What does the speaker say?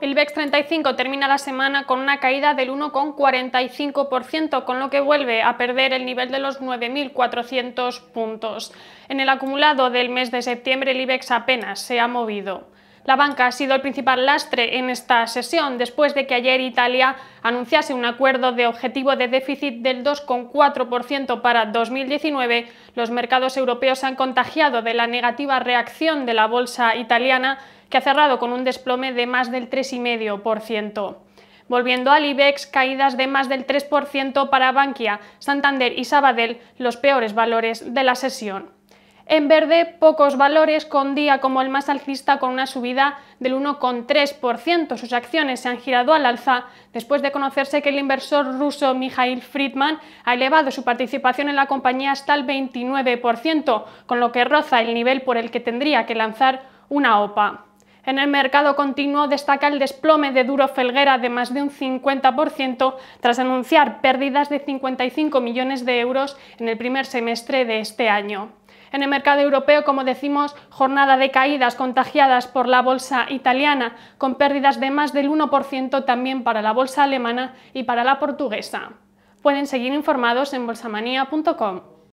El IBEX 35 termina la semana con una caída del 1,45%, con lo que vuelve a perder el nivel de los 9.400 puntos. En el acumulado del mes de septiembre el IBEX apenas se ha movido. La banca ha sido el principal lastre en esta sesión, después de que ayer Italia anunciase un acuerdo de objetivo de déficit del 2,4% para 2019, los mercados europeos se han contagiado de la negativa reacción de la bolsa italiana, que ha cerrado con un desplome de más del 3,5%. Volviendo al IBEX, caídas de más del 3% para Bankia, Santander y Sabadell, los peores valores de la sesión. En verde, pocos valores, con día como el más alcista con una subida del 1,3%. Sus acciones se han girado al alza después de conocerse que el inversor ruso Mikhail Friedman ha elevado su participación en la compañía hasta el 29%, con lo que roza el nivel por el que tendría que lanzar una OPA. En el mercado continuo destaca el desplome de Duro Felguera de más de un 50% tras anunciar pérdidas de 55 millones de euros en el primer semestre de este año. En el mercado europeo, como decimos, jornada de caídas contagiadas por la bolsa italiana, con pérdidas de más del 1% también para la bolsa alemana y para la portuguesa. Pueden seguir informados en bolsamanía.com.